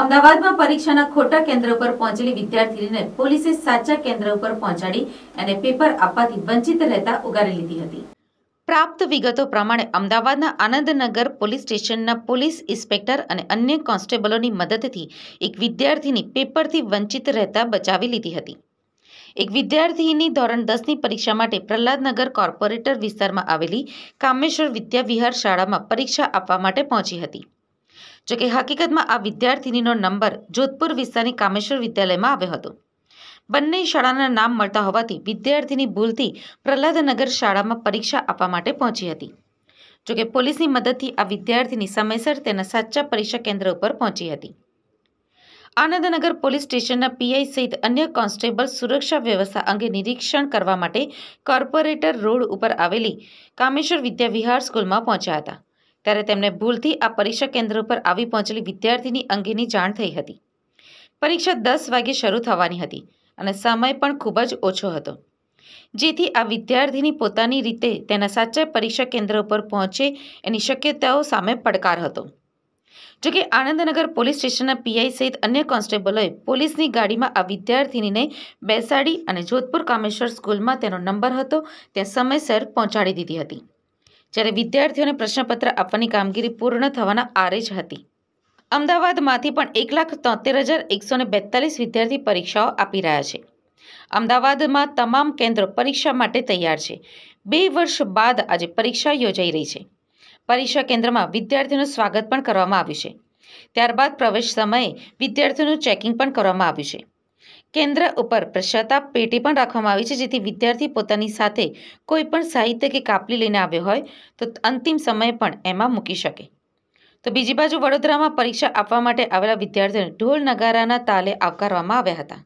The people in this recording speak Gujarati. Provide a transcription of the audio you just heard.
અમદાવાદમાં પરીક્ષાના ખોટા કેન્દ્ર પર પહોંચેલી વિદ્યાર્થીને પોલીસે સાચા કેન્દ્ર ઉપર પહોંચાડી અને પેપર આપવાથી વંચિત રહેતા ઉગારી લીધી હતી પ્રાપ્ત વિગતો પ્રમાણે અમદાવાદના આનંદનગર પોલીસ સ્ટેશનના પોલીસ ઇન્સ્પેક્ટર અને અન્ય કોન્સ્ટેબલોની મદદથી એક વિદ્યાર્થીની પેપરથી વંચિત રહેતા બચાવી લીધી હતી એક વિદ્યાર્થીની ધોરણ દસની પરીક્ષા માટે પ્રહલાદનગર કોર્પોરેટર વિસ્તારમાં આવેલી કામેશ્વર વિદ્યાવિહાર શાળામાં પરીક્ષા આપવા માટે પહોંચી હતી જોકે હકીકતમાં આ વિદ્યાર્થીનીનો નંબર જોધપુર વિસ્તારની કામેશ્વર વિદ્યાલયમાં આવ્યો હતો બંને શાળાના નામ મળતા હોવાથી વિદ્યાર્થીની ભૂલથી પ્રહલાદનગર શાળામાં પરીક્ષા આપવા માટે પહોંચી હતી જોકે પોલીસની મદદથી આ વિદ્યાર્થીની સમયસર તેના સાચા પરીક્ષા કેન્દ્ર ઉપર પહોંચી હતી આનંદનગર પોલીસ સ્ટેશનના પીઆઈ સહિત અન્ય કોન્સ્ટેબલ સુરક્ષા વ્યવસ્થા અંગે નિરીક્ષણ કરવા માટે કોર્પોરેટર રોડ ઉપર આવેલી કામેશ્વર વિદ્યાવિહાર સ્કૂલમાં પહોંચ્યા હતા ત્યારે તેમને ભૂલથી આ પરીક્ષા કેન્દ્ર પર આવી પહોંચેલી વિદ્યાર્થીની અંગેની જાણ થઈ હતી પરીક્ષા દસ વાગે શરૂ થવાની હતી અને સમય પણ ખૂબ જ ઓછો હતો જેથી આ વિદ્યાર્થીની પોતાની રીતે તેના સાચા પરીક્ષા કેન્દ્ર ઉપર પહોંચે એની શક્યતાઓ સામે પડકાર હતો જોકે આણંદનગર પોલીસ સ્ટેશનના પીઆઈ સહિત અન્ય કોન્સ્ટેબલોએ પોલીસની ગાડીમાં આ વિદ્યાર્થીનીને બેસાડી અને જોધપુર કામેશ્વર સ્કૂલમાં તેનો નંબર હતો ત્યાં સમયસર પહોંચાડી દીધી હતી જ્યારે વિદ્યાર્થીઓને પ્રશ્નપત્ર આપવાની કામગીરી પૂર્ણ થવાના આરે જ હતી અમદાવાદમાંથી પણ એક લાખ તોતેર હજાર એકસો ને બેતાલીસ વિદ્યાર્થી પરીક્ષાઓ આપી રહ્યા છે અમદાવાદમાં તમામ કેન્દ્રો પરીક્ષા માટે તૈયાર છે બે વર્ષ બાદ આજે પરીક્ષા યોજાઈ રહી છે પરીક્ષા કેન્દ્રમાં વિદ્યાર્થીઓનું સ્વાગત પણ કરવામાં આવ્યું છે ત્યારબાદ પ્રવેશ સમયે વિદ્યાર્થીઓનું ચેકિંગ પણ કરવામાં આવ્યું છે કેન્દ્ર ઉપર પ્રસાતા પેટી પણ રાખવામાં આવી છે જેથી વિદ્યાર્થી પોતાની સાથે કોઈ પણ સાહિત્ય કે કાપલી લઈને આવ્યો હોય તો અંતિમ સમય પણ એમાં મૂકી શકે તો બીજી બાજુ વડોદરામાં પરીક્ષા આપવા માટે આવેલા વિદ્યાર્થીઓને ઢોલ નગારાના તાલે આવકારવામાં આવ્યા હતા